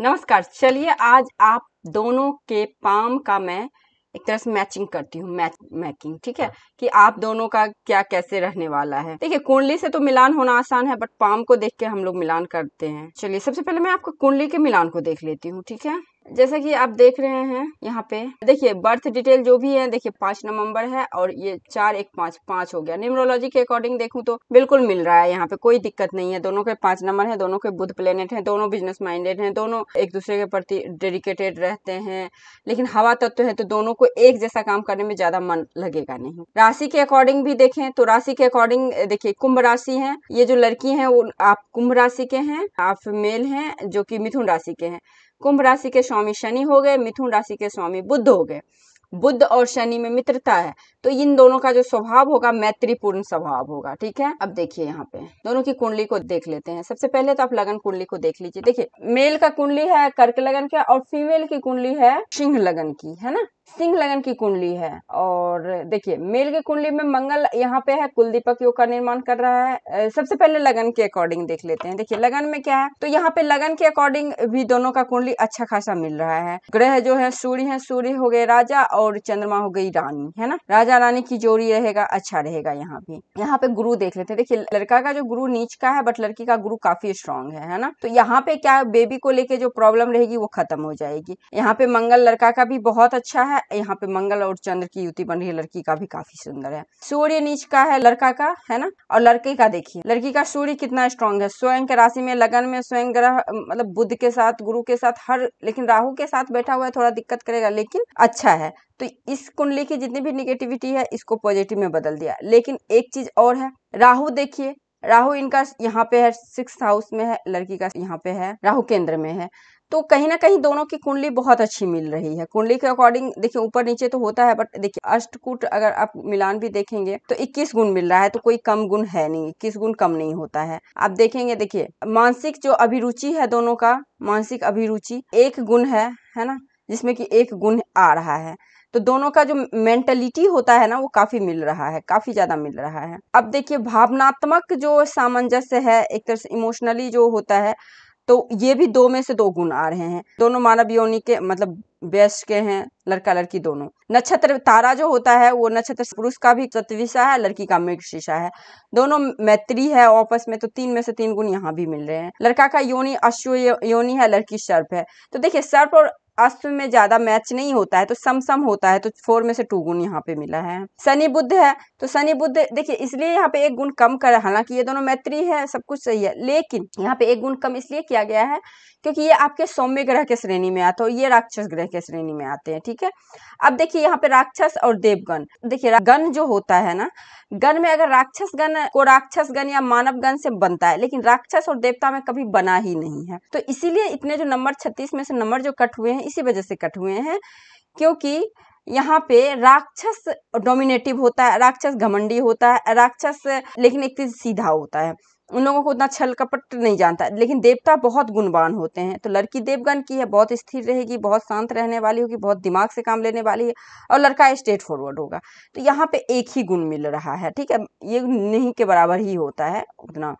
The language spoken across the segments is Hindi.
नमस्कार चलिए आज आप दोनों के पाम का मैं एक तरह से मैचिंग करती हूँ मैच मैकिंग ठीक है हाँ। कि आप दोनों का क्या कैसे रहने वाला है देखिए कुंडली से तो मिलान होना आसान है बट पाम को देख के हम लोग मिलान करते हैं चलिए सबसे पहले मैं आपको कुंडली के मिलान को देख लेती हूँ ठीक है जैसा कि आप देख रहे हैं यहाँ पे देखिए बर्थ डिटेल जो भी है देखिए पांच नवंबर है और ये चार एक पांच पांच हो गया न्यूमरोलॉजी के अकॉर्डिंग देखूं तो बिल्कुल मिल रहा है यहाँ पे कोई दिक्कत नहीं है दोनों के पांच नंबर है दोनों के बुद्ध प्लेनेट है दोनों बिजनेस माइंडेड है दोनों एक दूसरे के प्रति डेडिकेटेड रहते हैं लेकिन हवा तत्व है तो दोनों को एक जैसा काम करने में ज्यादा मन लगेगा नहीं राशि के अकॉर्डिंग भी देखें तो राशि के अकॉर्डिंग देखिये कुंभ राशि है ये जो लड़की है वो आप कुंभ राशि के हैं आप मेल है जो की मिथुन राशि के हैं कुंभ राशि के स्वामी शनि हो गए मिथुन राशि के स्वामी बुद्ध हो गए बुद्ध और शनि में मित्रता है तो इन दोनों का जो स्वभाव होगा मैत्रीपूर्ण स्वभाव होगा ठीक है अब देखिए यहाँ पे दोनों की कुंडली को देख लेते हैं सबसे पहले तो आप लगन कुंडली को देख लीजिए देखिए मेल का कुंडली है कर्क लगन का और फीमेल की कुंडली है सिंह लगन की है ना सिंह लगन की कुंडली है और देखिए मेल की कुंडली में मंगल यहाँ पे है कुलदीपक योग का निर्माण कर रहा है सबसे पहले लगन के अकॉर्डिंग देख लेते हैं देखिए लगन में क्या है तो यहाँ पे लगन के अकॉर्डिंग भी दोनों का कुंडली अच्छा खासा मिल रहा है ग्रह जो है सूर्य है सूर्य हो गए राजा और चंद्रमा हो गई रानी है ना राजा रानी की जोड़ी रहेगा अच्छा रहेगा यहाँ भी यहाँ पे गुरु देख लेते हैं देखिए लड़का का जो गुरु नीच का है बट लड़की का गुरु काफी स्ट्रांग है है ना तो यहाँ पे क्या बेबी को लेके जो प्रॉब्लम रहेगी वो खत्म हो जाएगी यहाँ पे मंगल लड़का का भी बहुत अच्छा है है यहाँ पे मंगल और चंद्र की युति बन रही है लड़की का भी काफी सुंदर है सूर्य नीच का है लड़का का है ना और लड़के का देखिए लड़की का सूर्य कितना स्ट्रांग है स्वयं के राशि में लगन में स्वयं ग्रह मतलब बुद्ध के साथ गुरु के साथ हर लेकिन राहु के साथ बैठा हुआ है थोड़ा दिक्कत करेगा लेकिन अच्छा है तो इस कुंडली की जितनी भी निगेटिविटी है इसको पॉजिटिव में बदल दिया लेकिन एक चीज और है राहु देखिए राहु इनका यहाँ पे है सिक्स हाउस में है लड़की का यहाँ पे है राहु केंद्र में है तो कहीं ना कहीं दोनों की कुंडली बहुत अच्छी मिल रही है कुंडली के अकॉर्डिंग देखिए ऊपर नीचे तो होता है बट देखिए अष्टकूट अगर आप मिलान भी देखेंगे तो 21 गुण मिल रहा है तो कोई कम गुण है नहीं इक्कीस गुण कम नहीं होता है आप देखेंगे देखिए मानसिक जो अभिरुचि है दोनों का मानसिक अभिरुचि एक गुण है है ना जिसमें कि एक गुण आ रहा है तो दोनों का जो मेंटलिटी होता है ना वो काफी मिल रहा है काफी ज्यादा मिल रहा है अब देखिए भावनात्मक जो सामंजस्य है एक तरह से इमोशनली जो होता है तो ये भी दो में से दो गुण आ रहे हैं दोनों मानव योनि के मतलब बेस्ट के हैं लड़का लड़की दोनों नक्षत्र तारा जो होता है वो नक्षत्र पुरुष का भी तत्विशा है लड़की का मृग शीशा है दोनों मैत्री है आपस में तो तीन में से तीन गुण यहाँ भी मिल रहे हैं लड़का का योनि अश्व योनि है लड़की सर्प है तो देखिए सर्प और अश्व में ज्यादा मैच नहीं होता है तो समसम होता है तो फोर में से टू गुण यहाँ पे मिला है शनि बुद्ध है तो शनि बुद्ध देखिए इसलिए यहाँ पे एक गुण कम कर हालांकि ये दोनों मैत्री है सब कुछ सही है लेकिन यहाँ पे एक गुण कम इसलिए किया गया है क्योंकि ये आपके सौम्य ग्रह के श्रेणी में आता है ये राक्षस ग्रह के श्रेणी में आते हैं ठीक है अब देखिए यहाँ पे राक्षस और देवगण देखिए गण जो होता है ना गण में अगर राक्षस गण को राक्षस गण या मानव गण से बनता है लेकिन राक्षस और देवता में कभी बना ही नहीं है तो इसीलिए इतने जो नंबर छत्तीस में से नंबर जो कट हुए हैं इसी वजह से कट हुए हैं क्योंकि यहाँ पे राक्षस डोमिनेटिव होता है राक्षस घमंडी होता है राक्षस लेकिन एक चीज सीधा होता है उन लोगों को उतना छल कपट नहीं जानता लेकिन देवता बहुत गुणवान होते हैं तो लड़की देवगन की है बहुत स्थिर रहेगी बहुत शांत रहने वाली होगी बहुत दिमाग से काम लेने वाली है और लड़का स्ट्रेट फॉरवर्ड होगा तो यहाँ पे एक ही गुण मिल रहा है ठीक है ये नहीं के बराबर ही होता है उतना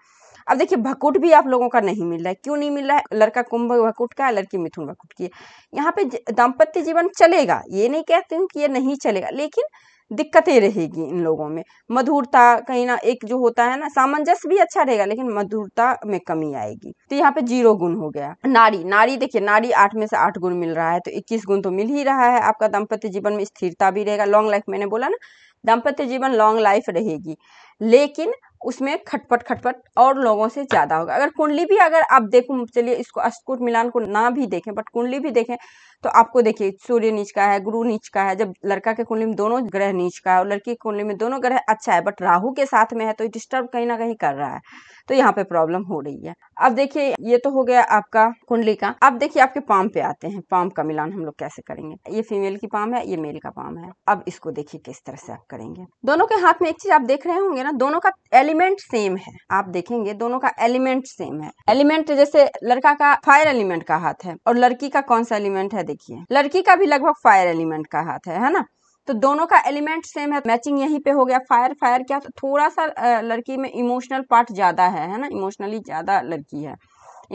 अब देखिए भकुट भी आप लोगों का नहीं मिल रहा है क्यों नहीं मिल रहा है लड़का कुंभ भकुट का है लड़की मिथुन भकुट की है यहाँ पे दाम्पत्य जीवन चलेगा ये नहीं कहती हूँ कि ये नहीं चलेगा लेकिन दिक्कतें रहेगी इन लोगों में मधुरता कहीं ना एक जो होता है ना सामंजस्य भी अच्छा रहेगा लेकिन मधुरता में कमी आएगी तो यहाँ पे जीरो गुण हो गया नारी नारी देखिए नारी आठ में से आठ गुण मिल रहा है तो इक्कीस गुण तो मिल ही रहा है आपका दाम्पत्य जीवन में स्थिरता भी रहेगा लॉन्ग लाइफ मैंने बोला ना दाम्पत्य जीवन लॉन्ग लाइफ रहेगी लेकिन उसमें खटपट खटपट और लोगों से ज़्यादा होगा अगर कुंडली भी अगर आप देखो चलिए इसको अस्कुट मिलान को ना भी देखें बट कुंडली भी देखें तो आपको देखिए सूर्य नीच का है गुरु नीच का है जब लड़का के कुंडली में दोनों ग्रह नीच का है और लड़की की कुंडली में दोनों ग्रह अच्छा है बट राहु के साथ में है तो डिस्टर्ब कहीं ना कहीं कर रहा है तो यहाँ पे प्रॉब्लम हो रही है अब देखिए ये तो हो गया आपका कुंडली का अब देखिए आपके पाम पे आते हैं पाम का मिलान हम लोग कैसे करेंगे ये फीमेल की पाम है ये मेल का पाम है अब इसको देखिए किस तरह से आप करेंगे दोनों के हाथ में एक चीज आप देख रहे होंगे ना दोनों का एलिमेंट सेम है आप देखेंगे दोनों का एलिमेंट सेम है एलिमेंट जैसे लड़का का फायर एलिमेंट का हाथ है और लड़की का कौन सा एलिमेंट है देखिए लड़की का भी लगभग फायर एलिमेंट का हाथ है है ना तो दोनों का एलिमेंट सेम है मैचिंग यहीं पे हो गया फायर फायर क्या तो थोड़ा सा लड़की में इमोशनल पार्ट ज़्यादा है है ना इमोशनली ज़्यादा लड़की है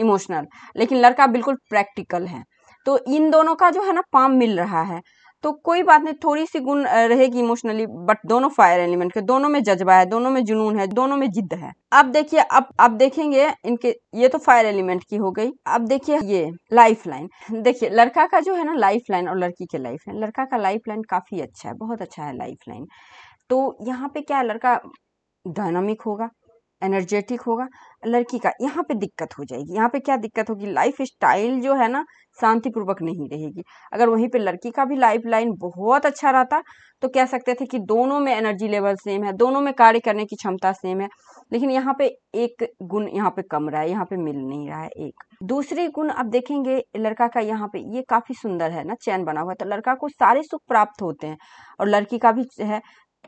इमोशनल लेकिन लड़का बिल्कुल प्रैक्टिकल है तो इन दोनों का जो है ना पाम मिल रहा है तो कोई बात नहीं थोड़ी सी गुण रहेगी इमोशनली बट दोनों फायर एलिमेंट के दोनों में जज्बा है दोनों में जुनून है दोनों में जिद है अब देखिए अब अब देखेंगे इनके ये तो फायर एलिमेंट की हो गई अब देखिए ये लाइफ लाइन देखिए लड़का का जो है ना लाइफ लाइन और लड़की के लाइफ लाइन लड़का का लाइफ लाइन काफी अच्छा है बहुत अच्छा है लाइफ लाइन तो यहाँ पे क्या लड़का डायनामिक होगा एनर्जेटिक होगा लड़की का यहाँ पे दिक्कत हो जाएगी यहाँ पे क्या दिक्कत होगी लाइफ स्टाइल जो है ना शांतिपूर्वक नहीं रहेगी अगर वहीं पे लड़की का भी लाइफ लाइन बहुत अच्छा रहता तो कह सकते थे कि दोनों में एनर्जी लेवल सेम है दोनों में कार्य करने की क्षमता सेम है लेकिन यहाँ पे एक गुण यहाँ पे कम रहा है यहाँ पे मिल नहीं रहा है एक दूसरी गुण आप देखेंगे लड़का का यहाँ पे ये काफी सुंदर है ना चैन बना हुआ तो लड़का को सारे सुख प्राप्त होते हैं और लड़की का भी है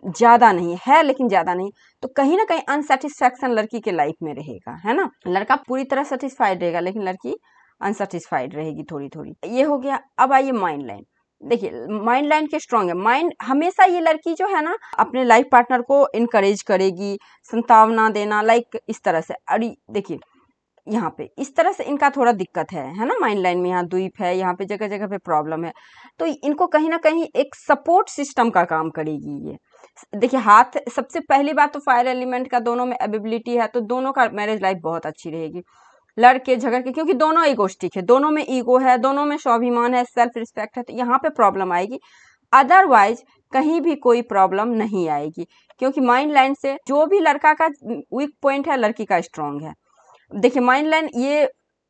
ज़्यादा नहीं है लेकिन ज़्यादा नहीं तो कहीं ना कहीं अनसेटिस्फैक्शन लड़की के लाइफ में रहेगा है ना लड़का पूरी तरह सेटिस्फाइड रहेगा लेकिन लड़की अनसेटिस्फाइड रहेगी थोड़ी थोड़ी ये हो गया अब आइए माइंड लाइन देखिए माइंड लाइन के स्ट्रांग है माइंड हमेशा ये लड़की जो है ना अपने लाइफ पार्टनर को इनकरेज करेगी संतावना देना लाइक इस तरह से अरे देखिए यहाँ पे इस तरह से इनका थोड़ा दिक्कत है है ना माइंड लाइन में यहाँ द्वीप है यहाँ पे जगह जगह पे प्रॉब्लम है तो इनको कहीं ना कहीं एक सपोर्ट सिस्टम का काम करेगी ये देखिए हाथ सबसे पहली बात तो फायर एलिमेंट का दोनों में एबिलिटी है तो दोनों का मैरिज लाइफ बहुत अच्छी रहेगी लड़के झगड़ के क्योंकि दोनों इगोस्टिक है दोनों में ईगो है दोनों में स्वाभिमान है सेल्फ रिस्पेक्ट है तो यहाँ पे प्रॉब्लम आएगी अदरवाइज कहीं भी कोई प्रॉब्लम नहीं आएगी क्योंकि माइंड लाइन से जो भी लड़का का वीक पॉइंट है लड़की का स्ट्रांग है देखिए माइंड लाइन ये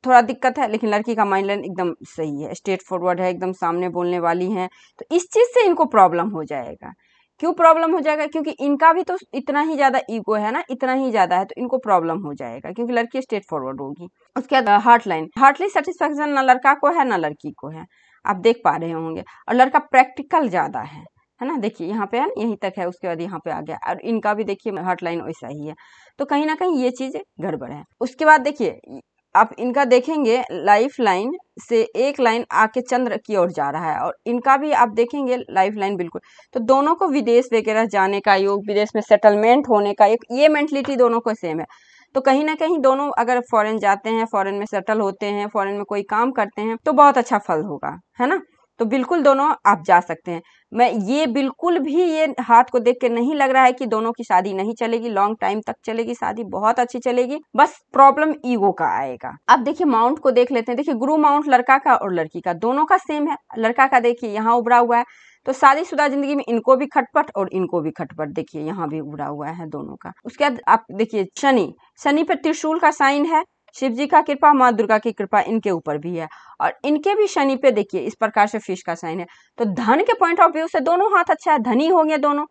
थोड़ा दिक्कत है लेकिन लड़की का माइंड लाइन एकदम सही है स्ट्रेट फॉरवर्ड है एकदम सामने बोलने वाली है तो इस चीज़ से इनको प्रॉब्लम हो जाएगा क्यों प्रॉब्लम हो जाएगा क्योंकि इनका भी तो इतना ही ज़्यादा ईगो है ना इतना ही ज़्यादा है तो इनको प्रॉब्लम हो जाएगा क्योंकि लड़की स्ट्रेट फॉरवर्ड होगी उसके बाद हार्ट लाइन हार्टली सेटिस्फेक्शन ना लड़का को है ना लड़की को है आप देख पा रहे होंगे और लड़का प्रैक्टिकल ज़्यादा है है ना देखिए यहाँ पे है ना यहीं तक है उसके बाद यहाँ पे आ गया और इनका भी देखिए हॉटलाइन वैसा ही है तो कहीं ना कहीं ये चीज़ गड़बड़ है उसके बाद देखिए आप इनका देखेंगे लाइफ लाइन से एक लाइन आके चंद्र की ओर जा रहा है और इनका भी आप देखेंगे लाइफ लाइन बिल्कुल तो दोनों को विदेश वगैरह जाने का योग विदेश में सेटलमेंट होने का एक ये मेंटलिटी दोनों को सेम है तो कहीं ना कहीं दोनों अगर फॉरेन जाते हैं फॉरेन में सेटल होते हैं फॉरेन में कोई काम करते हैं तो बहुत अच्छा फल होगा है ना तो बिल्कुल दोनों आप जा सकते हैं मैं ये बिल्कुल भी ये हाथ को देख के नहीं लग रहा है कि दोनों की शादी नहीं चलेगी लॉन्ग टाइम तक चलेगी शादी बहुत अच्छी चलेगी बस प्रॉब्लम ईगो का आएगा अब देखिए माउंट को देख लेते हैं देखिए गुरु माउंट लड़का का और लड़की का दोनों का सेम है लड़का का देखिए यहाँ उभरा हुआ है तो शादीशुदा जिंदगी में इनको भी खटपट और इनको भी खटपट देखिए यहाँ भी उभरा हुआ है दोनों का उसके बाद आप देखिए शनि शनि पर त्रिशूल का साइन है शिव जी का कृपा माँ दुर्गा की कृपा इनके ऊपर भी है और इनके भी शनि पे देखिए इस प्रकार से फिश का साइन है तो धन के पॉइंट ऑफ व्यू से दोनों हाथ अच्छा है धनी हो गया दोनों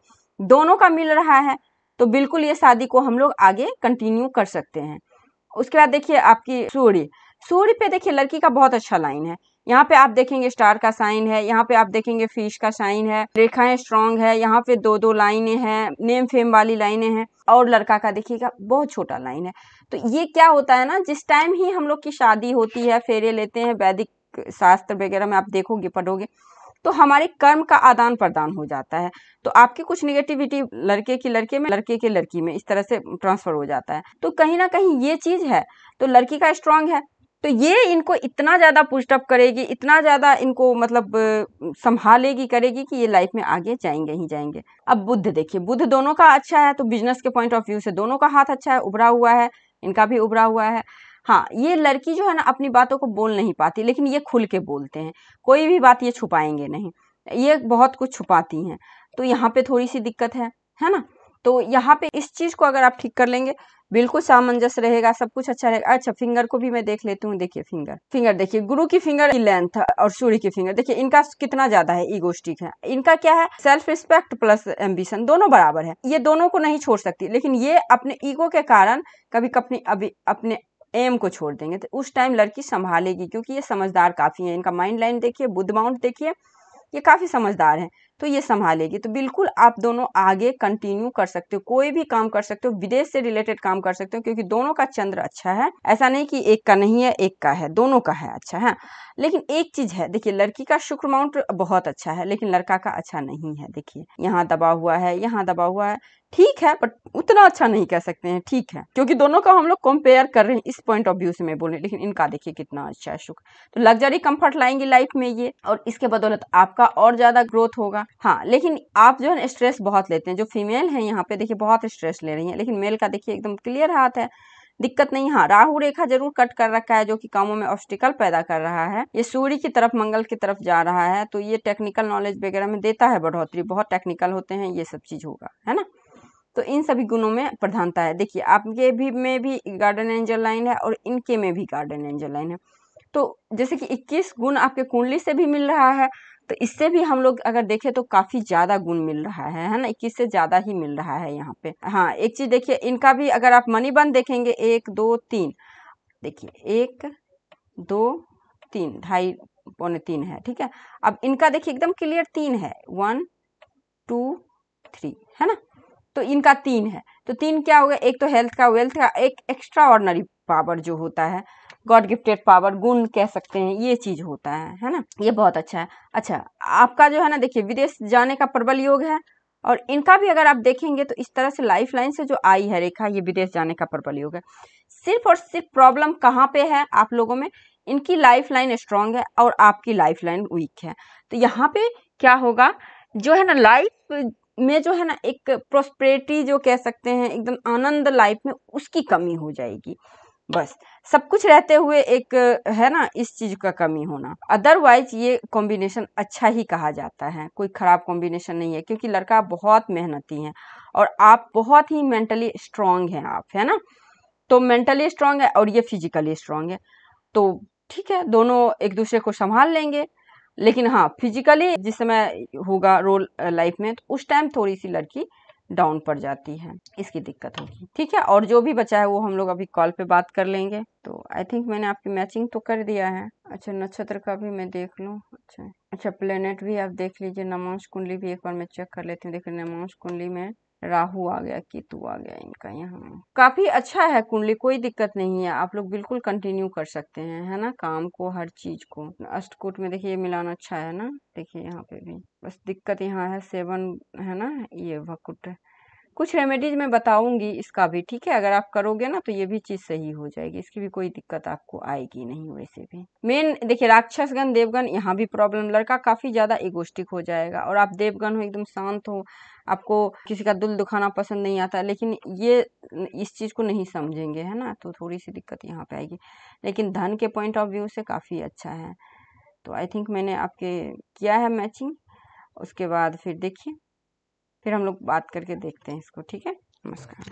दोनों का मिल रहा है तो बिल्कुल ये शादी को हम लोग आगे कंटिन्यू कर सकते हैं उसके बाद देखिए आपकी सूर्य सूर्य पे देखिए लड़की का बहुत अच्छा लाइन है यहाँ पे आप देखेंगे स्टार का साइन है यहाँ पे आप देखेंगे फिश का साइन है रेखाएं स्ट्रांग है यहाँ पे दो दो लाइनें हैं नेम फेम वाली लाइनें हैं और लड़का का देखिएगा बहुत छोटा लाइन है तो ये क्या होता है ना जिस टाइम ही हम लोग की शादी होती है फेरे लेते हैं वैदिक शास्त्र वगैरह में आप देखोगे पढ़ोगे तो हमारे कर्म का आदान प्रदान हो जाता है तो आपकी कुछ निगेटिविटी लड़के की लड़के में लड़के के लड़की में इस तरह से ट्रांसफर हो जाता है तो कहीं ना कहीं ये चीज़ है तो लड़की का स्ट्रांग है तो ये इनको इतना ज़्यादा पुष्टअप करेगी इतना ज़्यादा इनको मतलब संभालेगी करेगी कि ये लाइफ में आगे जाएंगे ही जाएंगे अब बुद्ध देखिए बुद्ध दोनों का अच्छा है तो बिजनेस के पॉइंट ऑफ व्यू से दोनों का हाथ अच्छा है उभरा हुआ है इनका भी उभरा हुआ है हाँ ये लड़की जो है ना अपनी बातों को बोल नहीं पाती लेकिन ये खुल के बोलते हैं कोई भी बात ये छुपाएंगे नहीं ये बहुत कुछ छुपाती हैं तो यहाँ पे थोड़ी सी दिक्कत है है ना तो यहाँ पे इस चीज़ को अगर आप ठीक कर लेंगे बिल्कुल सामंजस्य रहेगा सब कुछ अच्छा रहेगा अच्छा फिंगर को भी मैं देख लेती हूँ देखिए फिंगर फिंगर देखिए गुरु की फिंगर की लेंथ और सूर्य की फिंगर देखिए इनका कितना ज्यादा है ईगोस्टिक है इनका क्या है सेल्फ रिस्पेक्ट प्लस एम्बिशन दोनों बराबर है ये दोनों को नहीं छोड़ सकती लेकिन ये अपने ईगो के कारण कभी कभी अभी अपने एम को छोड़ देंगे तो उस टाइम लड़की संभालेगी क्योंकि ये समझदार काफ़ी है इनका माइंड लाइन देखिए बुद्ध माउंट देखिए ये काफ़ी समझदार है तो ये संभालेगी तो बिल्कुल आप दोनों आगे कंटिन्यू कर सकते हो कोई भी काम कर सकते हो विदेश से रिलेटेड काम कर सकते हो क्योंकि दोनों का चंद्र अच्छा है ऐसा नहीं कि एक का नहीं है एक का है दोनों का है अच्छा है लेकिन एक चीज है देखिए लड़की का शुक्र माउंट बहुत अच्छा है लेकिन लड़का का अच्छा नहीं है देखिए यहाँ दबा हुआ है यहाँ दबा हुआ है ठीक है बट उतना अच्छा नहीं कह सकते हैं ठीक है क्योंकि दोनों का हम लोग कंपेयर कर रहे हैं इस पॉइंट ऑफ व्यू से मैं बोल रही लेकिन इनका देखिए कितना अच्छा है शुक्र तो लग्जरी कंफर्ट लाएंगे लाइफ में ये और इसके बदौलत आपका और ज्यादा ग्रोथ होगा हाँ लेकिन आप जो है स्ट्रेस बहुत लेते हैं जो फीमेल हैं यहाँ पे देखिए बहुत स्ट्रेस ले रही हैं लेकिन मेल का देखिए एकदम क्लियर हाथ है दिक्कत नहीं हाँ राहु रेखा जरूर कट कर रखा है जो कि कामों में ऑब्स्टिकल पैदा कर रहा है ये सूर्य की तरफ मंगल की तरफ जा रहा है तो ये टेक्निकल नॉलेज वगैरह में देता है बढ़ोतरी बहुत टेक्निकल होते हैं ये सब चीज़ होगा है ना तो इन सभी गुणों में प्रधानता है देखिए आपके भी में भी गार्डन एंजल लाइन है और इनके में भी गार्डन एंजल लाइन है तो जैसे कि 21 गुण आपके कुंडली से भी मिल रहा है तो इससे भी हम लोग अगर देखें तो काफ़ी ज़्यादा गुण मिल रहा है है ना इक्कीस से ज़्यादा ही मिल रहा है यहाँ पे हाँ एक चीज़ देखिए इनका भी अगर आप मनी बन देखेंगे एक दो तीन देखिए एक दो तीन ढाई पौने तीन है ठीक है अब इनका देखिए एकदम क्लियर तीन है वन टू थ्री है ना तो इनका तीन है तो तीन क्या होगा एक तो हेल्थ का वेल्थ का एक एक्स्ट्रा ऑर्डनरी पावर जो होता है गॉड गिफ्टेड पावर गुण कह सकते हैं ये चीज़ होता है है ना ये बहुत अच्छा है अच्छा आपका जो है ना देखिए विदेश जाने का प्रबल योग है और इनका भी अगर आप देखेंगे तो इस तरह से लाइफ लाइन से जो आई है रेखा ये विदेश जाने का प्रबल योग है सिर्फ और सिर्फ प्रॉब्लम कहाँ पे है आप लोगों में इनकी लाइफ लाइन स्ट्रांग है और आपकी लाइफ लाइन वीक है तो यहाँ पे क्या होगा जो है ना लाइफ में जो है ना एक प्रोस्पेरिटी जो कह सकते हैं एकदम आनंद लाइफ में उसकी कमी हो जाएगी बस सब कुछ रहते हुए एक है ना इस चीज़ का कमी होना अदरवाइज ये कॉम्बिनेशन अच्छा ही कहा जाता है कोई ख़राब कॉम्बिनेशन नहीं है क्योंकि लड़का बहुत मेहनती है और आप बहुत ही मेंटली स्ट्रांग हैं आप है ना तो मेंटली स्ट्रांग है और ये फिजिकली स्ट्रांग है तो ठीक है दोनों एक दूसरे को संभाल लेंगे लेकिन हाँ फिजिकली जिस समय होगा रोल लाइफ में तो उस टाइम थोड़ी सी लड़की डाउन पड़ जाती है इसकी दिक्कत होगी ठीक है और जो भी बचा है वो हम लोग अभी कॉल पे बात कर लेंगे तो आई थिंक मैंने आपकी मैचिंग तो कर दिया है अच्छा नक्षत्र का भी मैं देख लूँ अच्छा अच्छा प्लेनेट भी आप देख लीजिए नमांश कुंडली भी एक बार मैं चेक कर लेती हूँ देखिए नमांश कुंडली में राहु आ गया केतु आ गया इनका यहाँ काफ़ी अच्छा है कुंडली कोई दिक्कत नहीं है आप लोग बिल्कुल कंटिन्यू कर सकते हैं है ना काम को हर चीज को अष्टकोट में देखिए मिलान अच्छा है ना देखिए यहाँ पे भी बस दिक्कत यहाँ है सेवन है ना ये वकुट कुछ रेमेडीज मैं बताऊंगी इसका भी ठीक है अगर आप करोगे ना तो ये भी चीज सही हो जाएगी इसकी भी कोई दिक्कत आपको आएगी नहीं वैसे भी मेन देखिए राक्षसगण देवगण यहाँ भी प्रॉब्लम लड़का काफी ज्यादा इगोस्टिक हो जाएगा और आप देवगण हो एकदम शांत हो आपको किसी का दिल दुखाना पसंद नहीं आता लेकिन ये इस चीज़ को नहीं समझेंगे है ना तो थोड़ी सी दिक्कत यहाँ पे आएगी लेकिन धन के पॉइंट ऑफ व्यू से काफ़ी अच्छा है तो आई थिंक मैंने आपके किया है मैचिंग उसके बाद फिर देखिए फिर हम लोग बात करके देखते हैं इसको ठीक है नमस्कार